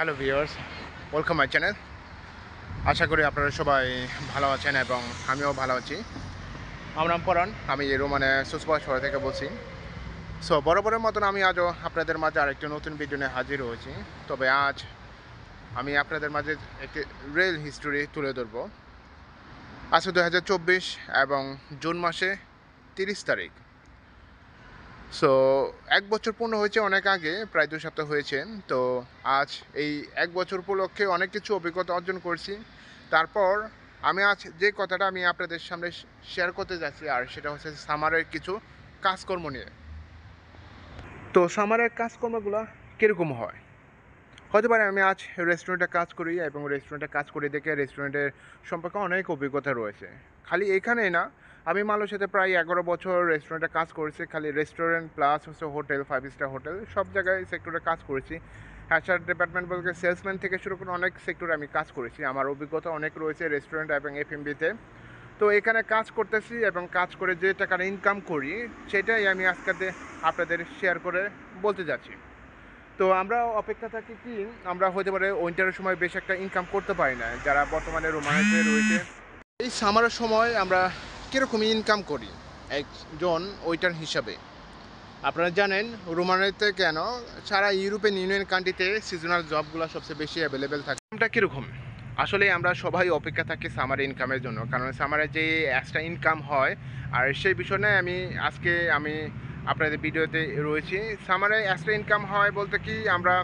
hello viewers welcome my channel আশা করি আপনারা সবাই ভালো আছেন এবং আমিও ভালো আছি আমার নাম পরাণ আমি মানে সুসবাস শহর থেকে বলছি সো বড় বড়ের মতন আমি আজও আপনাদের মাঝে আরেকটি নতুন ভিডিও নিয়ে হাজির হয়েছি তবে আজ আমি আপনাদের মাঝে একটি রেল হিস্টোরি তুলে ধরব আজকে দু এবং জুন মাসে তিরিশ তারিখ সো এক বছর পূর্ণ হয়েছে অনেক আগে প্রায় দু সপ্তাহ হয়েছে তো আজ এই এক বছর উপলক্ষে অনেক কিছু অভিজ্ঞতা অর্জন করছি তারপর আমি আজ যে কথাটা আমি আপনাদের সামনে শেয়ার করতে যাচ্ছি আর সেটা হচ্ছে সামারের কিছু কাজকর্ম নিয়ে তো সামারের কাজকর্মগুলো কীরকম হয় হতে পারে আমি আজ রেস্টুরেন্টে কাজ করি এবং রেস্টুরেন্টে কাজ করে দেখে রেস্টুরেন্টের সম্পর্কে অনেক অভিজ্ঞতা রয়েছে খালি এখানেই না আমি মানুষ সাথে প্রায় এগারো বছর রেস্টুরেন্টে কাজ করেছি খালি রেস্টুরেন্ট প্লাস হচ্ছে হোটেল ফাইভ স্টার হোটেল সব জায়গায় সেক্টরে কাজ করেছি হ্যাচার ডিপার্টমেন্ট বলতে সেলসম্যান থেকে শুরু করে অনেক সেক্টরে আমি কাজ করেছি আমার অভিজ্ঞতা অনেক রয়েছে রেস্টুরেন্ট এবং এফএমবিতে তো এখানে কাজ করতেছি এবং কাজ করে যে টাকার ইনকাম করি সেটাই আমি আজকে আপনাদের শেয়ার করে বলতে যাচ্ছি তো আমরা অপেক্ষা থাকি কি আমরা হতে পারে উইন্টারের সময় বেশ একটা ইনকাম করতে পারি না যারা বর্তমানে রোমানে রয়েছে এই সামারের সময় আমরা কীরকম ইনকাম করি একজন ওইটার হিসাবে আপনারা জানেন রোমানিতে কেন সারা ইউরোপিয়ান ইউনিয়ন কান্ট্রিতে সিজনাল জবগুলো সবচেয়ে বেশি অ্যাভেলেবেল থাকে ইনকামটা কীরকম আসলে আমরা সবাই অপেক্ষা থাকি সামার ইনকামের জন্য কারণ সামারে যে এক্সট্রা ইনকাম হয় আর সেই বিষয় নিয়ে আমি আজকে আমি আপনাদের ভিডিওতে রয়েছি সামারে এক্সট্রা ইনকাম হয় বলতে কি আমরা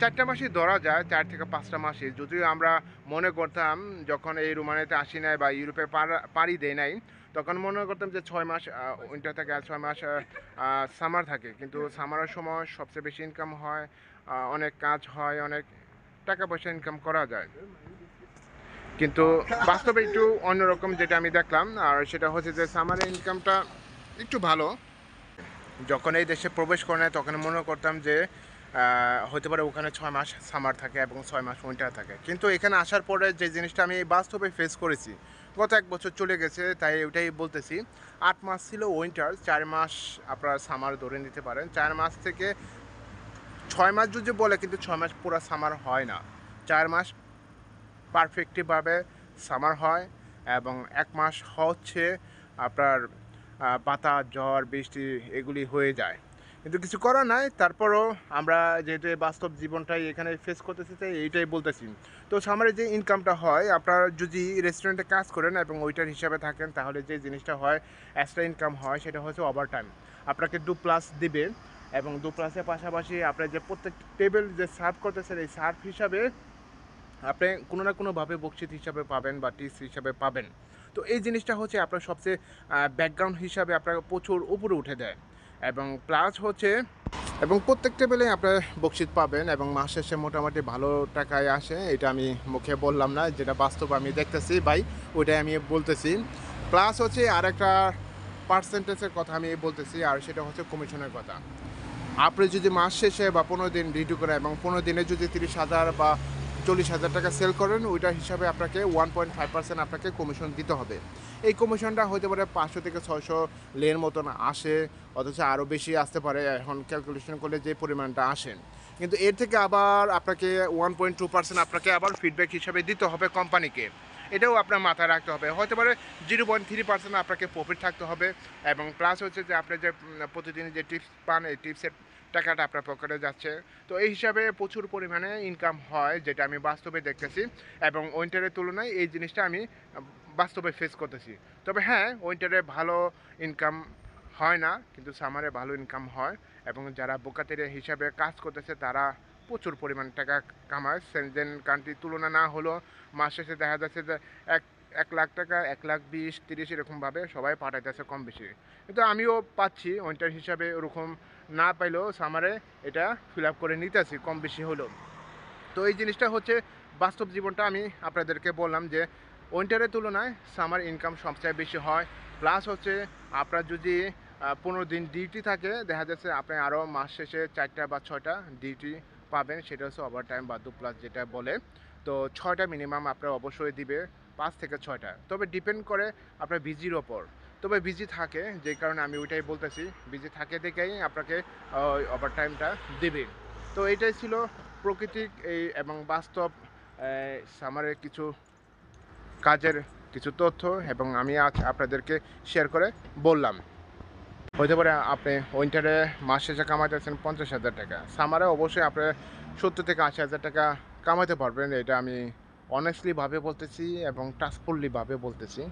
চারটা মাসই ধরা যায় চার থেকে পাঁচটা মাসে যদিও আমরা মনে করতাম যখন এই রোমানিয়াতে আসি নাই বা ইউরোপে পাড়ি দেয় নাই তখন মনে করতাম যে ছয় মাস উইন্টার থাকে আর ছয় মাস সামার থাকে কিন্তু সামারের সময় সবচেয়ে বেশি ইনকাম হয় অনেক কাজ হয় অনেক টাকা পয়সা ইনকাম করা যায় কিন্তু বাস্তবে একটু অন্যরকম যেটা আমি দেখলাম আর সেটা হচ্ছে যে সামারের ইনকামটা একটু ভালো যখন এই দেশে প্রবেশ করে তখন মনে করতাম যে হতে পারে ওখানে ছয় মাস সামার থাকে এবং ছয় মাস উইন্টার থাকে কিন্তু এখানে আসার পরে যে জিনিসটা আমি বাস্তবে ফেস করেছি গত এক বছর চলে গেছে তাই ওটাই বলতেছি আট মাস ছিল উইন্টার চার মাস আপনার সামার ধরে নিতে পারেন চার মাস থেকে ছয় মাস যদি বলে কিন্তু ছয় মাস পুরো সামার হয় না চার মাস পারফেক্টিভাবে সামার হয় এবং এক মাস হচ্ছে আপনার পাতা ঝড় বৃষ্টি এগুলি হয়ে যায় কিন্তু কিছু করার নাই তারপরও আমরা যেহেতু বাস্তব জীবনটাই এখানে ফেস করতেছি তাই এইটাই বলতেছি তো সামারে যে ইনকামটা হয় আপনারা যদি রেস্টুরেন্টে কাজ করেন এবং ওইটার হিসাবে থাকেন তাহলে যে জিনিসটা হয় এক্সট্রা ইনকাম হয় সেটা হচ্ছে ওভার টাইম আপনাকে দু প্লাস দিবে এবং দু প্লাসের পাশাপাশি আপনার যে প্রত্যেক টেবিল যে সার্ভ করতেছেন এই সার্ভ হিসাবে আপনি কোনো না কোনোভাবে বকশিত হিসাবে পাবেন বা টিপস হিসাবে পাবেন তো এই জিনিসটা হচ্ছে আপনার সবচেয়ে ব্যাকগ্রাউন্ড হিসাবে আপনার প্রচুর উপরে উঠে দেয় এবং প্লাস হচ্ছে এবং প্রত্যেক টেবিলে আপনার বকশিত পাবেন এবং মাস শেষে মোটামুটি ভালো টাকায় আসে এটা আমি মুখে বললাম না যেটা বাস্তব আমি দেখতেছি ভাই ওইটাই আমি বলতেছি প্লাস হচ্ছে আর একটা পার্সেন্টেজের কথা আমি বলতেছি আর সেটা হচ্ছে কমিশনের কথা আপনি যদি মাস শেষে বা পনেরো দিন রিডিউ করেন এবং পনেরো দিনে যদি তিরিশ হাজার বা চল্লিশ হাজার টাকা সেল করেন ওইটা হিসাবে আপনাকে ওয়ান পয়েন্ট ফাইভ পার্সেন্ট আপনাকে কমিশন দিতে হবে এই কমিশনটা হতে পারে পাঁচশো থেকে ছয়শো লেন মতন আসে অথচ আরও বেশি আসতে পারে এখন ক্যালকুলেশন করলে যে পরিমাণটা আসেন কিন্তু এর থেকে আবার আপনাকে ওয়ান পয়েন্ট টু পার্সেন্ট আপনাকে আবার ফিডব্যাক হিসাবে দিতে হবে কোম্পানিকে এটাও আপনার মাথায় রাখতে হবে হতে পারে জিরো পয়েন্ট থ্রি পার্সেন্ট আপনাকে প্রফিট থাকতে হবে এবং প্লাস হচ্ছে যে আপনি যে প্রতিদিন যে টিপস পান এই টিপসের টাকাটা আপনার পকেটে যাচ্ছে তো এই হিসাবে প্রচুর পরিমাণে ইনকাম হয় যেটা আমি বাস্তবে দেখতেছি এবং উইন্টারের তুলনায় এই জিনিসটা আমি বাস্তবে ফেস করতেছি তবে হ্যাঁ উইন্টারে ভালো ইনকাম হয় না কিন্তু সামারে ভালো ইনকাম হয় এবং যারা বোকাতের হিসাবে কাজ করতেছে তারা প্রচুর পরিমাণ টাকা কামায় সেনজেন কান্ট্রির তুলনা না হলেও মাস শেষে দেখা যাচ্ছে যে এক এক লাখ টাকা এক লাখ বিশ তিরিশ এরকমভাবে সবাই পাঠাইতেছে কম বেশি কিন্তু আমিও পাচ্ছি ওইটার হিসাবে ওরকম না পাইলেও সামারে এটা ফিল আপ করে নিতেছি কম বেশি হলেও তো এই জিনিসটা হচ্ছে বাস্তব জীবনটা আমি আপনাদেরকে বললাম যে উইন্টারের তুলনায় সামার ইনকাম সবচেয়ে বেশি হয় প্লাস হচ্ছে আপনার যদি পনেরো দিন ডিউটি থাকে দেখা যাচ্ছে আপনি আরও মাস শেষে চারটা বা ছয়টা ডিউটি পাবেন সেটা হচ্ছে ওভার টাইম বা দু প্লাস যেটা বলে তো ছয়টা মিনিমাম আপনার অবশ্যই দিবে পাঁচ থেকে ছয়টা তবে ডিপেন্ড করে আপনার বিজির ওপর তবে বিজি থাকে যে কারণে আমি ওইটাই বলতেছি বিজি থাকে দেখেই আপনাকে ওভার টাইমটা দেবে তো এটাই ছিল প্রকৃতিক এই এবং বাস্তব সামারের কিছু কাজের কিছু তথ্য এবং আমি আজ আপনাদেরকে শেয়ার করে বললাম হতে পারে আপনি উইন্টারে মাসে যা কামাইতেছেন পঞ্চাশ হাজার টাকা সামারে অবশ্যই আপনি সত্তর থেকে আশি হাজার টাকা কামাতে পারবেন এটা আমি অনেস্টলিভাবে বলতেছি এবং ট্রাস্টফুললিভাবে বলতেছি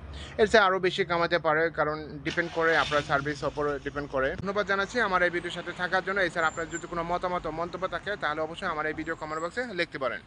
এর চেয়ে আরও বেশি কামাতে পারে কারণ ডিপেন্ড করে আপনার সার্ভিস উপর ডিপেন্ড করে ধন্যবাদ জানাচ্ছি আমার এই ভিডিওর সাথে থাকার জন্য এছাড়া আপনার যদি কোনো মতামত মন্তব্য থাকে তাহলে অবশ্যই আমার এই ভিডিও কমেন্ট বক্সে লিখতে পারেন